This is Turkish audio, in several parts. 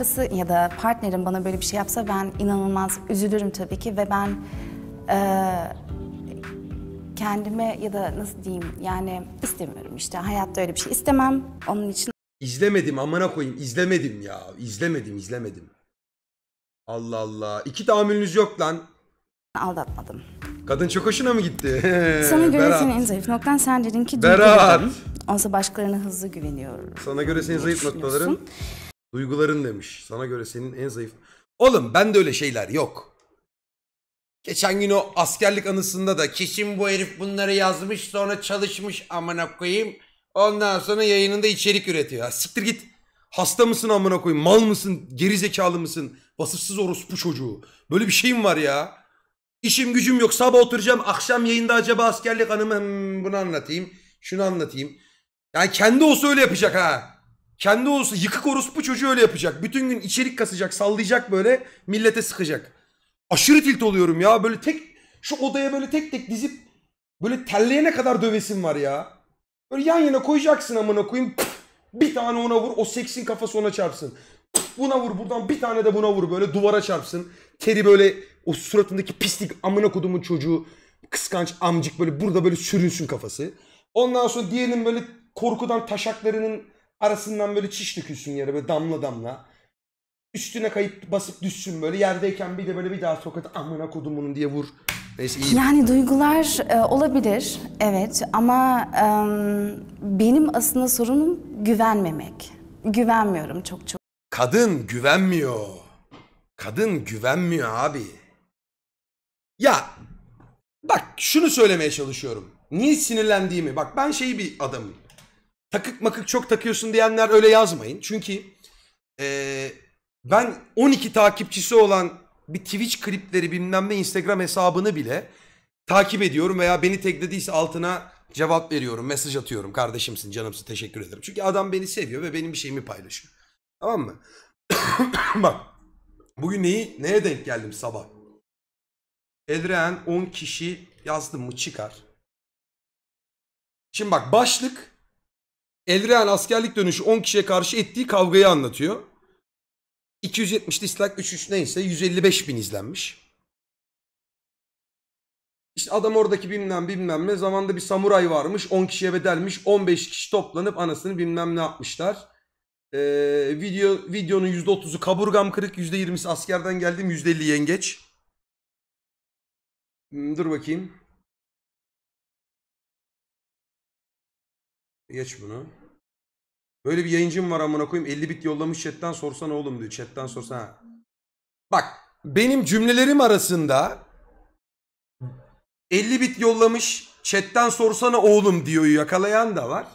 başkası ya da partnerim bana böyle bir şey yapsa ben inanılmaz üzülürüm tabii ki ve ben e, kendime ya da nasıl diyeyim yani istemiyorum işte hayatta öyle bir şey istemem onun için. İzlemedim amına koyayım izlemedim ya izlemedim izlemedim. Allah Allah iki tahammülünüz yok lan. Aldatmadım. Kadın çok hoşuna mı gitti? Sana göre Berat. senin en zayıf noktan sen dedin ki Berat. Durdurdum. Oysa başkalarına hızlı güveniyor. Sana göre senin zayıf noktaların. Duyguların demiş. Sana göre senin en zayıf... Oğlum ben de öyle şeyler yok. Geçen gün o askerlik anısında da kesin bu herif bunları yazmış sonra çalışmış amına koyayım. Ondan sonra yayınında içerik üretiyor. siktir git. Hasta mısın amına koyayım? Mal mısın? Geri zekalı mısın? Vasıfsız orospu çocuğu. Böyle bir şeyim var ya. İşim gücüm yok. Sabah oturacağım. Akşam yayında acaba askerlik anımı hmm, bunu anlatayım. Şunu anlatayım. Yani kendi olsa öyle yapacak ha. Kendi olsa yıkık orospu çocuğu öyle yapacak. Bütün gün içerik kasacak, sallayacak böyle millete sıkacak. Aşırı tilt oluyorum ya. Böyle tek şu odaya böyle tek tek dizip böyle terleyene kadar dövesim var ya. Böyle yan yana koyacaksın amına koyayım. bir tane ona vur o seksin kafası ona çarpsın. buna vur buradan bir tane de buna vur böyle duvara çarpsın. Teri böyle o suratındaki pislik amına kodumun çocuğu kıskanç amcık böyle burada böyle sürünsün kafası. Ondan sonra diğerinin böyle korkudan taşaklarının Arasından böyle çiş dökülsün yere böyle damla damla. Üstüne kayıp basıp düşsün böyle yerdeyken bir de böyle bir daha tokat amına kodumunun diye vur. Neyse iyi. Yani duygular e, olabilir evet ama e, benim aslında sorunum güvenmemek. Güvenmiyorum çok çok. Kadın güvenmiyor. Kadın güvenmiyor abi. Ya bak şunu söylemeye çalışıyorum. Niye sinirlendiğimi bak ben şey bir adamım takık makık çok takıyorsun diyenler öyle yazmayın. Çünkü ee, ben 12 takipçisi olan bir Twitch klipleri bilmem ne Instagram hesabını bile takip ediyorum veya beni teklediyse altına cevap veriyorum, mesaj atıyorum. Kardeşimsin, canımsın, teşekkür ederim. Çünkü adam beni seviyor ve benim bir şeyimi paylaşıyor. Tamam mı? Bak. Bugün neyi neye denk geldim sabah? Edren 10 kişi yazdım mı çıkar. Şimdi bak başlık Elreal askerlik dönüşü 10 kişiye karşı ettiği kavgayı anlatıyor. 270 dislike 33 neyse 155 bin izlenmiş. İşte adam oradaki bilmem bilmem ne zamanda bir samuray varmış 10 kişiye bedelmiş 15 kişi toplanıp anasını bilmem ne yapmışlar. Ee, video Videonun %30'u kaburgam kırık %20'si askerden geldim %50 yengeç. Hmm, dur bakayım. Geç bunu. Böyle bir yayıncım var amına koyayım 50 bit yollamış chatten sorsana oğlum diyor. Chatten sorsana. Bak benim cümlelerim arasında 50 bit yollamış chatten sorsana oğlum diyor yakalayan da var.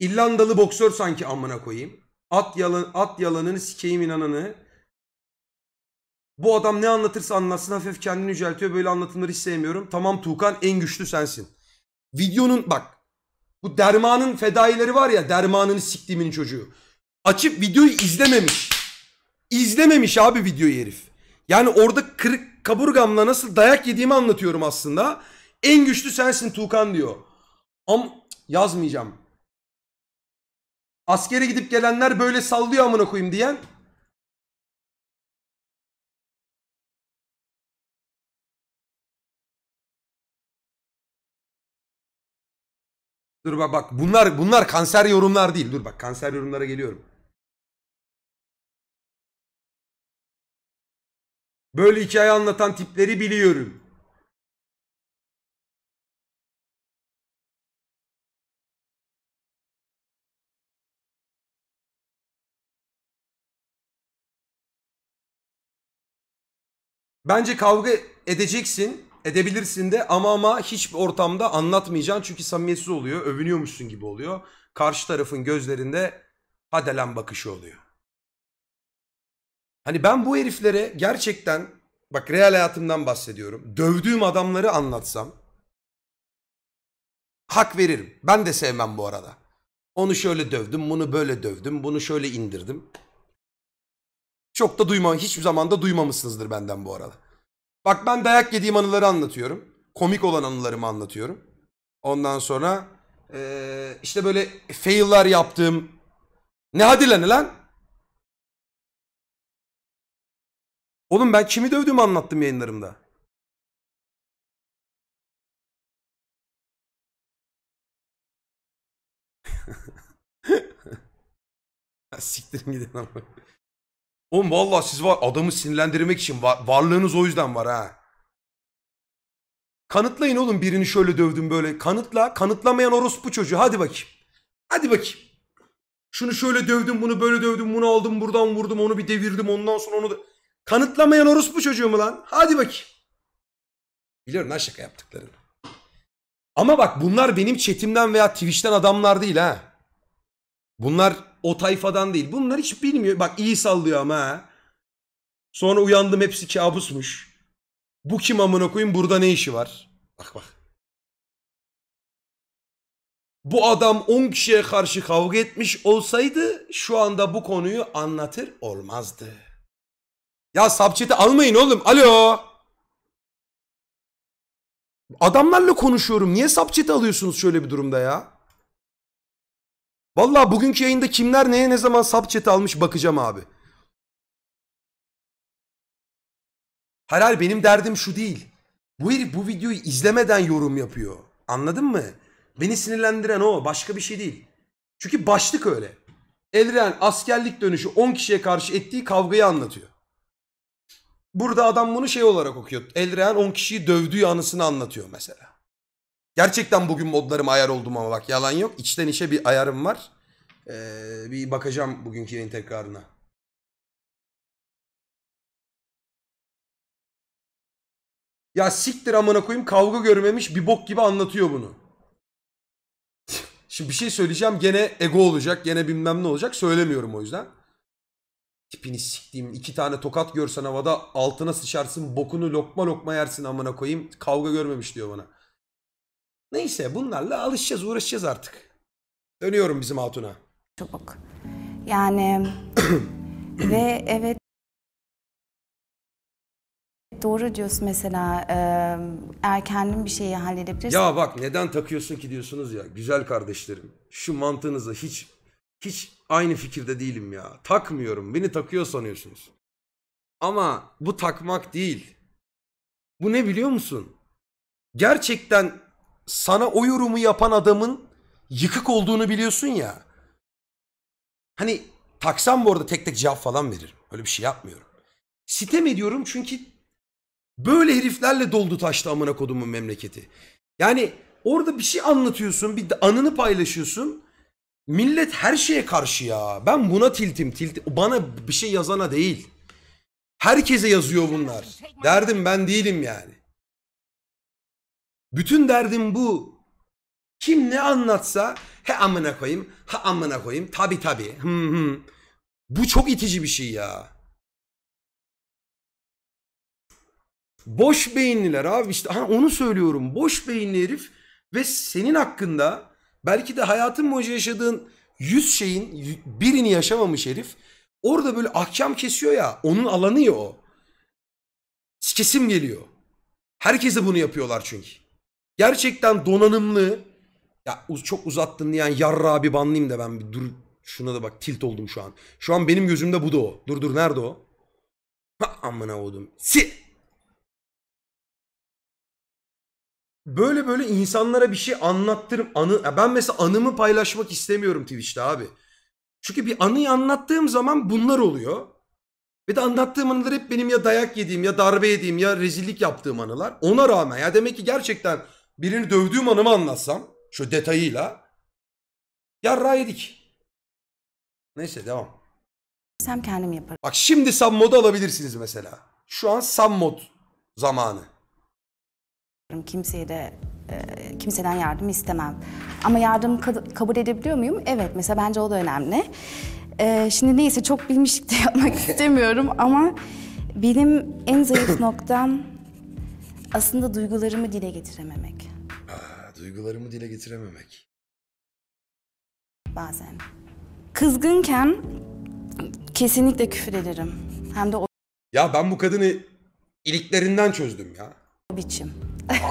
İrlandalı boksör sanki amına koyayım. At, yalan, at yalanını sikeyim inananı. Bu adam ne anlatırsa anlatsın hafif kendini yüceltiyor. Böyle anlatımları hiç sevmiyorum. Tamam Tuğkan en güçlü sensin. Videonun bak bu dermanın fedaileri var ya dermanını siktiğimin çocuğu. Açıp videoyu izlememiş. İzlememiş abi videoyu herif. Yani orada kırık kaburgamla nasıl dayak yediğimi anlatıyorum aslında. En güçlü sensin Tuğkan diyor. Am yazmayacağım. Askere gidip gelenler böyle sallıyor amına koyayım diyen Dur bak bak bunlar bunlar kanser yorumlar değil. Dur bak kanser yorumlara geliyorum. Böyle hikaye anlatan tipleri biliyorum. Bence kavga edeceksin edebilirsin de ama ama hiçbir ortamda anlatmayacaksın çünkü samimiyetsiz oluyor. Övünüyormuşsun gibi oluyor. Karşı tarafın gözlerinde hadelen lan bakışı oluyor. Hani ben bu heriflere gerçekten bak real hayatımdan bahsediyorum. Dövdüğüm adamları anlatsam hak veririm. Ben de sevmem bu arada. Onu şöyle dövdüm, bunu böyle dövdüm, bunu şöyle indirdim. Çok da duymam, hiçbir zaman da duymamışsınızdır benden bu arada. Bak ben dayak yediğim anıları anlatıyorum. Komik olan anılarımı anlatıyorum. Ondan sonra ee, işte böyle fail'lar yaptığım. Ne hadi lan lan? Oğlum ben kimi dövdüğümü anlattım yayınlarımda. Siktirin gidin ama. Oğlum valla siz var adamı sinirlendirmek için var, varlığınız o yüzden var ha. Kanıtlayın oğlum birini şöyle dövdüm böyle. Kanıtla. Kanıtlamayan orospu çocuğu. Hadi bakayım. Hadi bakayım. Şunu şöyle dövdüm, bunu böyle dövdüm, bunu aldım, buradan vurdum, onu bir devirdim, ondan sonra onu da... Kanıtlamayan orospu çocuğu mu lan? Hadi bakayım. Biliyorum lan şaka yaptıklarını. Ama bak bunlar benim chatimden veya Twitch'ten adamlar değil ha. Bunlar o tayfadan değil. Bunlar hiç bilmiyor. Bak iyi sallıyor ama ha. Sonra uyandım hepsi kabusmuş. Bu kim amına koyayım burada ne işi var? Bak bak. Bu adam 10 kişiye karşı kavga etmiş olsaydı şu anda bu konuyu anlatır olmazdı. Ya subchat'i almayın oğlum. Alo. Adamlarla konuşuyorum. Niye subchat'i alıyorsunuz şöyle bir durumda ya? Vallahi bugünkü yayında kimler neye ne zaman subchat almış bakacağım abi. Hayır benim derdim şu değil. Bu herif bu videoyu izlemeden yorum yapıyor. Anladın mı? Beni sinirlendiren o. Başka bir şey değil. Çünkü başlık öyle. Evren askerlik dönüşü 10 kişiye karşı ettiği kavgayı anlatıyor. Burada adam bunu şey olarak okuyor. Elrehan 10 kişiyi dövdüğü anısını anlatıyor mesela. Gerçekten bugün modlarım ayar oldum ama bak yalan yok. İçten içe bir ayarım var. Ee, bir bakacağım bugünkünün tekrarına. Ya siktir amına koyayım kavga görmemiş bir bok gibi anlatıyor bunu. Şimdi bir şey söyleyeceğim gene ego olacak gene bilmem ne olacak söylemiyorum o yüzden. Tipini siktiğim iki tane tokat görsen havada altına sıçarsın bokunu lokma lokma yersin amına koyayım kavga görmemiş diyor bana. Neyse bunlarla alışacağız, uğraşacağız artık. Dönüyorum bizim hatuna. çubuk. Yani ve evet doğru diyorsun mesela e, eğer kendin bir şeyi halledebilirsin. Ya bak neden takıyorsun ki diyorsunuz ya güzel kardeşlerim. Şu mantığınızla hiç hiç aynı fikirde değilim ya. Takmıyorum. Beni takıyor sanıyorsunuz. Ama bu takmak değil. Bu ne biliyor musun? Gerçekten sana o yorumu yapan adamın yıkık olduğunu biliyorsun ya. Hani taksam bu arada tek tek cevap falan veririm. Öyle bir şey yapmıyorum. Sitem ediyorum çünkü böyle heriflerle doldu taştı amına kodumun memleketi. Yani orada bir şey anlatıyorsun, bir anını paylaşıyorsun. Millet her şeye karşı ya. Ben buna tiltim. Tilt bana bir şey yazana değil. Herkese yazıyor bunlar. Derdim ben değilim yani. Bütün derdim bu. Kim ne anlatsa he amına koyayım, ha amına koyayım, tabi tabi. Hı hı. Bu çok itici bir şey ya. Boş beyinliler abi işte ha onu söylüyorum. Boş beyinli herif ve senin hakkında belki de hayatın boyunca yaşadığın yüz şeyin birini yaşamamış herif orada böyle ahkam kesiyor ya onun alanı ya o. Kesim geliyor. Herkese bunu yapıyorlar çünkü. Gerçekten donanımlı. Ya çok uzattın yani yarra abi banlayayım da ben bir dur şuna da bak tilt oldum şu an. Şu an benim gözümde bu da o. Dur dur nerede o? Ha amına oğlum. Si. Böyle böyle insanlara bir şey anlattırım. Anı, ya ben mesela anımı paylaşmak istemiyorum Twitch'te abi. Çünkü bir anıyı anlattığım zaman bunlar oluyor. Ve de anlattığım anılar hep benim ya dayak yediğim ya darbe yediğim ya rezillik yaptığım anılar. Ona rağmen ya demek ki gerçekten birini dövdüğüm anımı anlatsam şu detayıyla yarra yedik. Neyse devam. Sen kendim yaparım. Bak şimdi sam modu alabilirsiniz mesela. Şu an sam mod zamanı. Kimseye de e, kimseden yardım istemem. Ama yardım kabul edebiliyor muyum? Evet mesela bence o da önemli. E, şimdi neyse çok bilmişlik de yapmak istemiyorum ama benim en zayıf noktam aslında duygularımı dile getirememek duygularımı dile getirememek. Bazen. Kızgınken kesinlikle küfür ederim. Hem de o Ya ben bu kadını iliklerinden çözdüm ya. O biçim.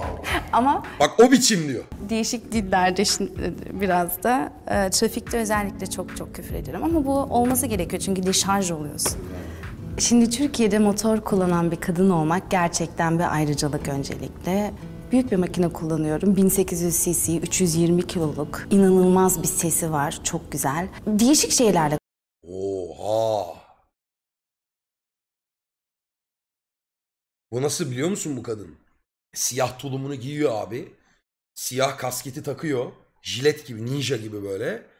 Ama Bak o biçim diyor. değişik dillerde şimdi biraz da e, trafikte özellikle çok çok küfür ederim ama bu olması gerekiyor çünkü deşarj oluyorsun. Şimdi Türkiye'de motor kullanan bir kadın olmak gerçekten bir ayrıcalık öncelikle. Büyük bir makine kullanıyorum. 1800 cc, 320 kiloluk. İnanılmaz bir sesi var. Çok güzel. Değişik şeylerle Oha! Bu nasıl biliyor musun bu kadın? Siyah tulumunu giyiyor abi. Siyah kasketi takıyor. Jilet gibi, ninja gibi böyle.